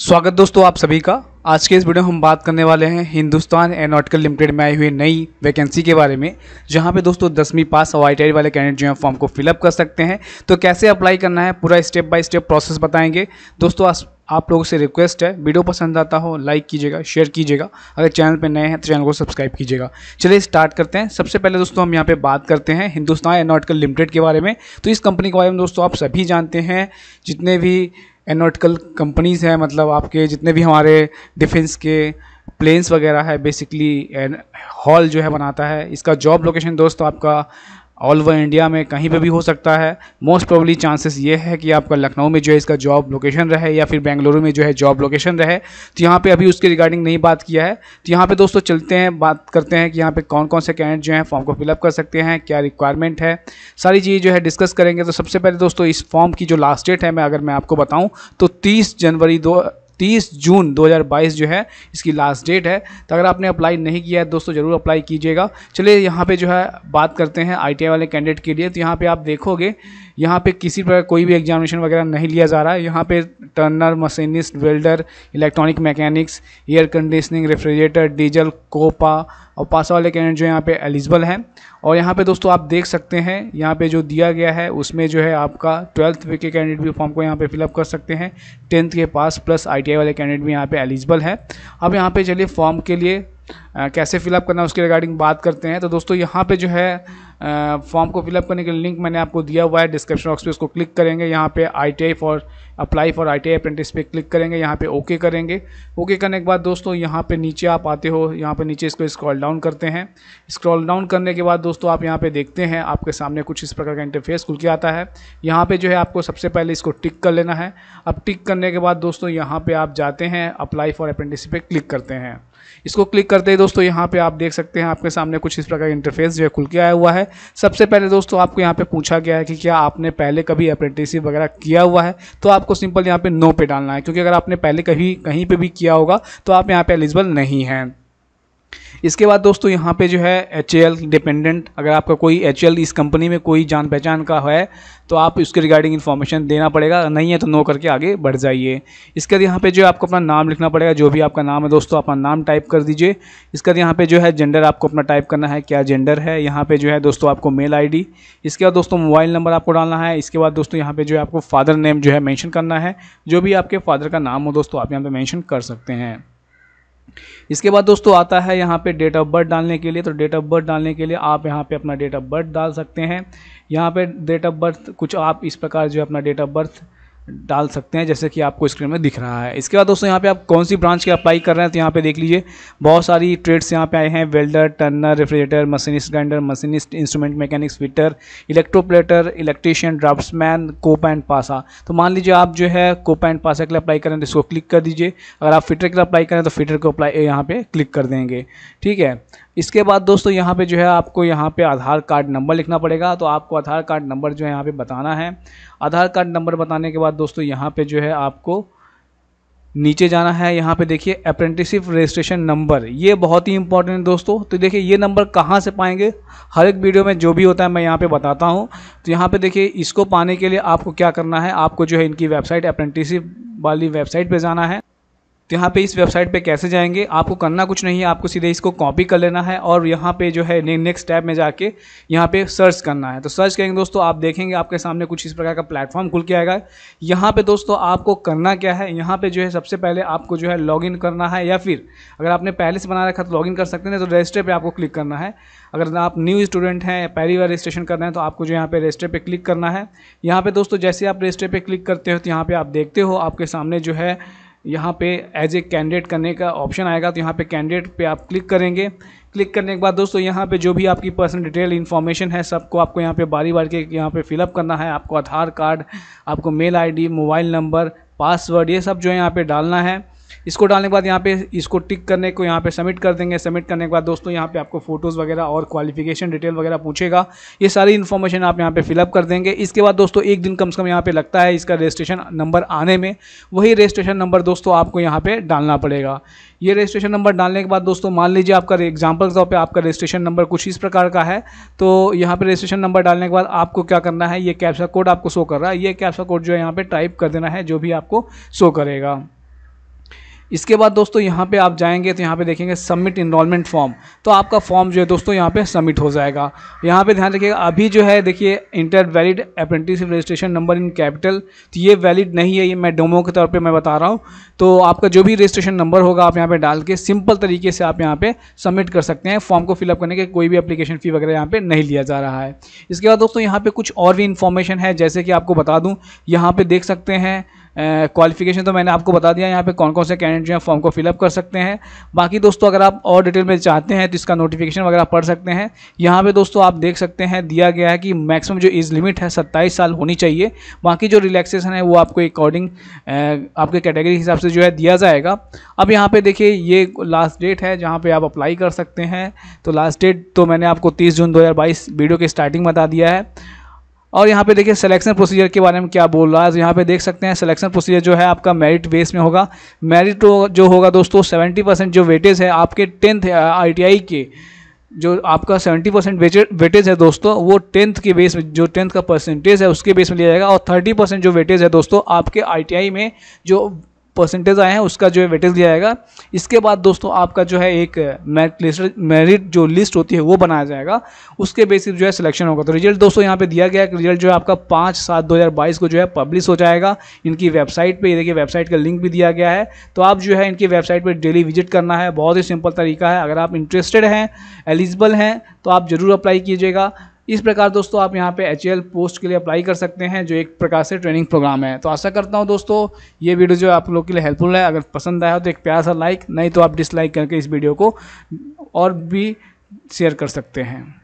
स्वागत दोस्तों आप सभी का आज के इस वीडियो में हम बात करने वाले हैं हिंदुस्तान एयरोनॉटिकल लिमिटेड में आई हुई नई वैकेंसी के बारे में जहां पे दोस्तों दसवीं पास और आई वाले कैंडिडेट जो है फॉर्म को फिलअप कर सकते हैं तो कैसे अप्लाई करना है पूरा स्टेप बाय स्टेप प्रोसेस बताएंगे दोस्तों आस, आप लोगों से रिक्वेस्ट है वीडियो पसंद आता हो लाइक कीजिएगा शेयर कीजिएगा अगर चैनल पर नए हैं तो चैनल को सब्सक्राइब कीजिएगा चलिए स्टार्ट करते हैं सबसे पहले दोस्तों हम यहाँ पे बात करते हैं हिंदुस्तान एयरोनॉटिकल लिमिटेड के बारे में तो इस कंपनी के बारे में दोस्तों आप सभी जानते हैं जितने भी एनोटिकल कंपनीज़ हैं मतलब आपके जितने भी हमारे डिफेंस के प्लेन्स वगैरह है बेसिकली हॉल जो है बनाता है इसका जॉब लोकेशन दोस्तों आपका ऑल ओवर इंडिया में कहीं पे भी हो सकता है मोस्ट प्रोबली चांसेस ये है कि आपका लखनऊ में जो है इसका जॉब लोकेशन रहे या फिर बेंगलुरु में जो है जॉब लोकेशन रहे तो यहाँ पे अभी उसके रिगार्डिंग नहीं बात किया है तो यहाँ पे दोस्तों चलते हैं बात करते हैं कि यहाँ पे कौन कौन से कैंडिडेट जो है फॉर्म को फिलअप कर सकते हैं क्या रिक्वायरमेंट है सारी चीज़ जो है डिस्कस करेंगे तो सबसे पहले दोस्तों इस फॉर्म की जो लास्ट डेट है मैं अगर मैं आपको बताऊँ तो तीस जनवरी दो 30 जून 2022 जो है इसकी लास्ट डेट है तो अगर आपने अप्लाई नहीं किया है दोस्तों ज़रूर अप्लाई कीजिएगा चलिए यहाँ पे जो है बात करते हैं आई वाले कैंडिडेट के लिए तो यहाँ पे आप देखोगे यहाँ पे किसी पर कोई भी एग्जामिनेशन वगैरह नहीं लिया जा रहा है यहाँ पे turner machinist welder electronic mechanics air conditioning refrigerator diesel COPA और पास वाले कैंडिडेट जो यहाँ पे एलिजिबल हैं और यहाँ पे दोस्तों आप देख सकते हैं यहाँ पे जो दिया गया है उसमें जो है आपका ट्वेल्थ के कैंडिडेट भी फॉर्म को यहाँ पे फिलअप कर सकते हैं टेंथ के पास प्लस आई वाले कैंडिडेट भी यहाँ पर एलिजिबल है अब यहाँ पर चलिए फॉर्म के लिए कैसे फिलअप करना उसके रिगार्डिंग बात करते हैं तो दोस्तों यहाँ पर जो है फॉर्म को फिलअप करने के लिंक मैंने आपको दिया हुआ है डिस्क्रिप्शन बॉक्स पे उसको क्लिक करेंगे यहाँ पे I T I for apply for I T I apprentice पे क्लिक करेंगे यहाँ पे ओके करेंगे ओके करने के बाद दोस्तों यहाँ पे नीचे आप आते हो यहाँ पे नीचे इसको स्क्रॉल डाउन करते हैं स्क्रॉल डाउन करने के बाद दोस्तों आप यहाँ पे देखते हैं आपके सामने कुछ इस प्रकार का इंटरफेस खुल के आता है यहाँ पे जो है आपको सबसे पहले इसको टिक कर लेना है अब टिक करने के बाद दोस्तों यहाँ पे आप जाते हैं अप्लाई फॉर अप्रेंटिस पे क्लिक करते हैं इसको क्लिक करते ही दोस्तों यहाँ पे आप देख सकते हैं आपके सामने कुछ इस प्रकार का इंटरफेस जो है खुल के आया हुआ है सबसे पहले दोस्तों आपको यहाँ पे पूछा गया है कि क्या आपने पहले कभी अप्रेंटिसिप वगैरह किया हुआ है तो आपको सिंपल यहाँ पे नो पे डालना है क्योंकि अगर आपने पहले कभी कहीं पर भी किया होगा तो आप यहाँ पर एलिजिबल नहीं हैं इसके बाद दोस्तों यहाँ पे जो है एच डिपेंडेंट अगर आपका कोई एच इस कंपनी में कोई जान पहचान का है तो आप उसके रिगार्डिंग इन्फॉर्मेशन देना पड़ेगा नहीं है तो नो करके आगे बढ़ जाइए इसके बाद यहाँ पे जो है आपको अपना नाम लिखना पड़ेगा जो भी आपका नाम है दोस्तों अपना नाम टाइप कर दीजिए इसके बाद यहाँ पे जो है जेंडर आपको अपना टाइप करना है क्या जेंडर है यहाँ पे जो है दोस्तों आपको मेल आईडी इसके बाद दोस्तों मोबाइल नंबर आपको डालना है इसके बाद दोस्तों यहाँ पर जो है आपको फादर नेम जो है मैंशन करना है जो भी आपके फादर का नाम हो दोस्तों आप यहाँ पर मैंशन कर सकते हैं इसके बाद दोस्तों आता है यहाँ पे डेट ऑफ बर्थ डालने के लिए तो डेट ऑफ बर्थ डालने के लिए आप यहाँ पे अपना डेट ऑफ बर्थ डाल सकते हैं यहाँ पे डेट ऑफ बर्थ कुछ आप इस प्रकार जो है अपना डेट ऑफ बर्थ डाल सकते हैं जैसे कि आपको स्क्रीन में दिख रहा है इसके बाद दोस्तों यहाँ पे आप कौन सी ब्रांच के अप्लाई कर रहे हैं तो यहाँ पे देख लीजिए बहुत सारी ट्रेड्स यहाँ पे आए हैं welder turner refrigerator machinist grinder machinist instrument mechanics fitter electroplater electrician draftsman COPA and PASAA तो मान लीजिए आप जो है कोपा एंड पासा के लिए अप्लाई करें तो इसको क्लिक कर दीजिए अगर आप फिटर के लिए अप्लाई करें तो फिटर को अप्लाई यहाँ पर क्लिक कर देंगे ठीक है इसके बाद दोस्तों यहाँ पे जो है आपको यहाँ पे आधार कार्ड नंबर लिखना पड़ेगा तो आपको आधार कार्ड नंबर जो है यहाँ पे बताना है आधार कार्ड नंबर बताने के बाद दोस्तों यहाँ पे जो है आपको नीचे जाना है यहाँ पे देखिए अप्रेंटिसिप रजिस्ट्रेशन नंबर ये बहुत ही इंपॉर्टेंट है दोस्तों तो देखिए ये नंबर कहाँ से पाएंगे हर एक वीडियो में जो भी होता है मैं यहाँ पे बताता हूँ तो यहाँ पे देखिए इसको पाने के लिए आपको क्या करना है आपको जो है इनकी वेबसाइट अप्रेंटिसिप वाली वेबसाइट पे जाना है तो यहाँ पे इस वेबसाइट पे कैसे जाएंगे आपको करना कुछ नहीं है आपको सीधे इसको कॉपी कर लेना है और यहाँ पे जो है नेक्स्ट टैब में जाके यहाँ पे सर्च करना है तो सर्च करेंगे दोस्तों आप देखेंगे आपके सामने कुछ इस प्रकार का प्लेटफॉर्म खुल के आएगा यहाँ पे दोस्तों आपको करना क्या है यहाँ पे जो है सबसे पहले आपको जो है लॉगिन करना है या फिर अगर आपने पहले से बना रखा तो लॉगिन कर सकते हैं तो रजिस्टर पर आपको क्लिक करना है अगर आप न्यू स्टूडेंट हैं पहली बार रजिस्ट्रेशन करना है तो आपको जो यहाँ पे रजिस्टर पे क्लिक करना है यहाँ पे दोस्तों जैसे आप रजिस्टर पे क्लिक करते हो तो यहाँ पे आप देखते हो आपके सामने जो है यहाँ पे एज ए कैंडिडेट करने का ऑप्शन आएगा तो यहाँ पे कैंडिडेट पे आप क्लिक करेंगे क्लिक करने के बाद दोस्तों यहाँ पे जो भी आपकी पर्सनल डिटेल इन्फॉर्मेशन है सबको आपको यहाँ पे बारी बार के यहाँ पे फिलअप करना है आपको आधार कार्ड आपको mail ID mobile number password ये सब जो है यहाँ पे डालना है इसको डालने के बाद यहाँ पे इसको टिक करने को यहाँ पे सबमिट कर देंगे सबमिट करने के बाद दोस्तों यहाँ पे आपको फोटोज़ वगैरह और क्वालिफिकेशन डिटेल वगैरह पूछेगा ये सारी इन्फॉर्मेशन आप यहाँ पे फिलअप कर देंगे इसके बाद दोस्तों एक दिन कम से कम यहाँ पे लगता है इसका रजिस्ट्रेशन नंबर आने में वही रजिस्ट्रेशन नंबर दोस्तों आपको यहाँ पर डालना पड़ेगा ये रजिस्ट्रेशन नंबर डालने के बाद दोस्तों मान लीजिए आपका एग्जाम्पल तौर पर आपका रजिस्ट्रेशन नंबर कुछ इस प्रकार का है तो यहाँ पर रजिस्ट्रेशन नंबर डालने के बाद आपको क्या करना है ये कैप्सा कोड आपको शो कर रहा है ये कैप्सा कोड जो है यहाँ पर टाइप कर देना है जो भी आपको शो करेगा इसके बाद दोस्तों यहाँ पे आप जाएंगे तो यहाँ पे देखेंगे सबमिट इनरोलमेंट फॉर्म तो आपका फॉर्म जो है दोस्तों यहाँ पे सबमिट हो जाएगा यहाँ पे ध्यान रखिएगा अभी जो है देखिए enter valid apprentice registration number in capital तो ये वैलिड नहीं है ये मैं डोमो के तौर पर मैं बता रहा हूँ तो आपका जो भी रजिस्ट्रेशन नंबर होगा आप यहाँ पर डाल के सिंपल तरीके से आप यहाँ पर सबमिट कर सकते हैं फॉर्म को फिलअप करने के कोई भी अप्लीकेशन फ़ी वगैरह यहाँ पर नहीं लिया जा रहा है इसके बाद दोस्तों यहाँ पर कुछ और भी इन्फॉर्मेशन है जैसे कि आपको बता दूँ यहाँ पर देख सकते हैं क्वालिफिकेशन तो मैंने आपको बता दिया यहाँ पे कौन कौन से कैंडिडेट जो हैं फॉर्म को फिलअप कर सकते हैं बाकी दोस्तों अगर आप और डिटेल में चाहते हैं तो इसका नोटिफिकेशन वगैरह पढ़ सकते हैं यहाँ पे दोस्तों आप देख सकते हैं दिया गया है कि मैक्सिमम जो एज लिमिट है सत्ताईस साल होनी चाहिए बाकी जो रिलैक्सेशन है वो आपको अकॉर्डिंग आपके कैटेगरी के हिसाब से जो है दिया जाएगा अब यहाँ पर देखिए ये लास्ट डेट है जहाँ पर आप अप्लाई कर सकते हैं तो लास्ट डेट तो मैंने आपको तीस जून दो वीडियो के स्टार्टिंग बता दिया है और यहाँ पे देखिए सिलेक्शन प्रोसीजर के बारे में क्या बोल रहा है तो यहाँ पे देख सकते हैं सिलेक्शन प्रोसीजर जो है आपका मेरिट बेस में होगा मेरिट तो जो होगा दोस्तों 70 परसेंट जो वेटेज है आपके टेंथ आईटीआई के जो आपका 70 परसेंट वेटेज है दोस्तों वो टेंथ के बेस में जो टेंथ का परसेंटेज है उसके बेस में लिया जाएगा और 30 परसेंट जो वेटेज है दोस्तों आपके आईटीआई में जो परसेंटेज आए हैं उसका जो है वेटेज लिया जाएगा इसके बाद दोस्तों आपका जो है एक मेरिट लिस्ट मेरिट जो लिस्ट होती है वो बनाया जाएगा उसके बेसिस जो है सिलेक्शन होगा तो रिजल्ट दोस्तों यहाँ पे दिया गया है रिजल्ट जो है आपका पाँच सात दो को जो है पब्लिश हो जाएगा इनकी वेबसाइट पर देखिए वेबसाइट का लिंक भी दिया गया है तो आप जो है इनकी वेबसाइट पर डेली विजिट करना है बहुत ही सिंपल तरीका है अगर आप इंटरेस्टेड हैं एलिजिबल हैं तो आप ज़रूर अप्लाई कीजिएगा इस प्रकार दोस्तों आप यहाँ पे एच पोस्ट के लिए अप्लाई कर सकते हैं जो एक प्रकार से ट्रेनिंग प्रोग्राम है तो आशा करता हूँ दोस्तों ये वीडियो जो आप लोग के लिए हेल्पफुल है अगर पसंद आया हो तो एक प्यार सा लाइक नहीं तो आप डिसलाइक करके इस वीडियो को और भी शेयर कर सकते हैं